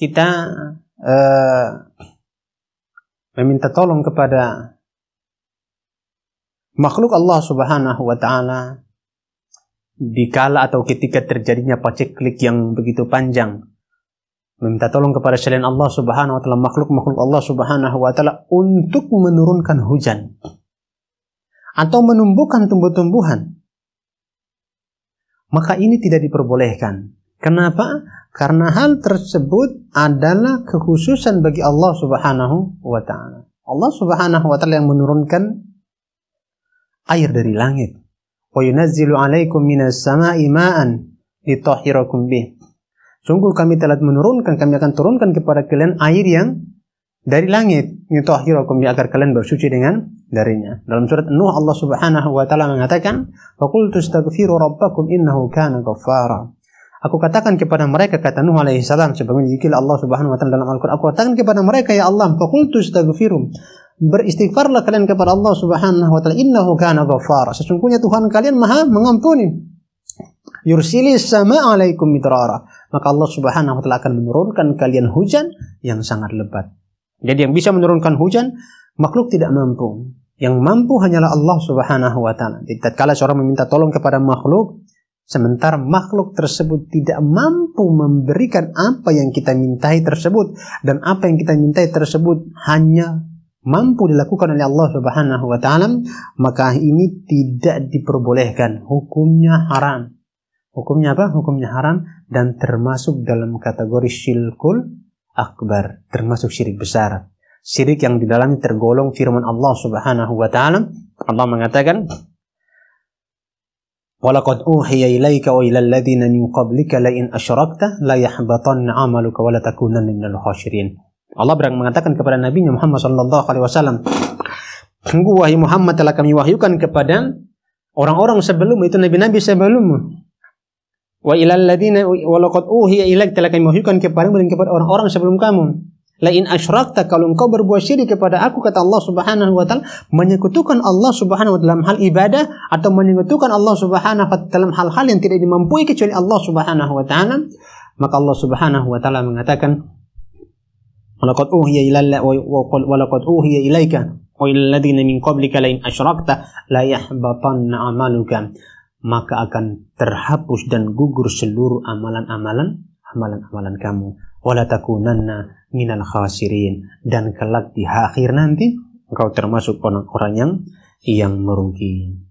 kita eh, meminta tolong kepada makhluk Allah Subhanahu wa taala dikala atau ketika terjadinya paceklik yang begitu panjang meminta tolong kepada selain Allah Subhanahu wa taala makhluk-makhluk Allah Subhanahu wa taala untuk menurunkan hujan atau menumbuhkan tumbuh-tumbuhan maka ini tidak diperbolehkan Kenapa? Karena hal tersebut adalah kekhususan bagi Allah Subhanahu wa taala. Allah Subhanahu wa taala yang menurunkan air dari langit. Wa yunazzilu 'alaikum minas sama'i ma'an litahhirakum bih. Sungguh kami telah menurunkan, kami akan turunkan kepada kalian air yang dari langit yutahhirakum bi agar kalian bersuci dengan darinya. Dalam surat Nuh Allah Subhanahu wa taala mengatakan, "Wa qultu astaghfiru rabbakum innahu kana ghaffara." Aku katakan kepada mereka kata Nuh alaihi salam sebagaimana dikil Allah Subhanahu wa taala dalam Al-Qur'an. Aku katakan kepada mereka ya Allah, faqultu astaghfirum. Beristighfarlah kalian kepada Allah Subhanahu wa taala innahu kana ghaffar. Sesungguhnya Tuhan kalian Maha mengampuni. Yursilis sama alaikum mitrara. Maka Allah Subhanahu wa taala akan menurunkan kalian hujan yang sangat lebat. Jadi yang bisa menurunkan hujan makhluk tidak mampu. Yang mampu hanyalah Allah Subhanahu wa taala. Jadi tatkala seorang meminta tolong kepada makhluk, Sementara makhluk tersebut tidak mampu memberikan apa yang kita mintai tersebut dan apa yang kita mintai tersebut hanya mampu dilakukan oleh Allah Subhanahu wa taala, maka ini tidak diperbolehkan, hukumnya haram. Hukumnya apa? Hukumnya haram dan termasuk dalam kategori syirkul akbar, termasuk syirik besar. Syirik yang di dalamnya tergolong firman Allah Subhanahu wa taala. Allah mengatakan, Walaqad uhiya ilaika wa ilal ladzina min qablika la in asyrakta la yahbatanna 'amaluka wa Allah berang mengatakan kepada Nabi Muhammad Shallallahu alaihi wasallam, sungguh wahyu Muhammad telah kami wahyukan kepada orang-orang sebelum itu nabi-nabi sebelum wa ilal ladzina wa laqad uhiya telah kami wahyukan kepada dan kepada orang-orang sebelum kamu lain asyrakta kalau engkau berbuat syirik kepada aku kata Allah Subhanahu wa taala menyekutukan Allah Subhanahu wa taala dalam hal ibadah atau menyekutukan Allah Subhanahu wa taala dalam hal-hal yang tidak dimampui kecuali Allah Subhanahu wa taala maka Allah Subhanahu wa taala mengatakan walaqad uhiya ilalla wa laqad uhiya ilaika wa ilal ladina min qablika lain asyrakta la yahbatanna amaluka maka akan terhapus dan gugur seluruh amalan-amalan amalan-amalan kamu wala takunanna minal khasirin dan kelak di akhir nanti engkau termasuk orang-orang yang yang merugi.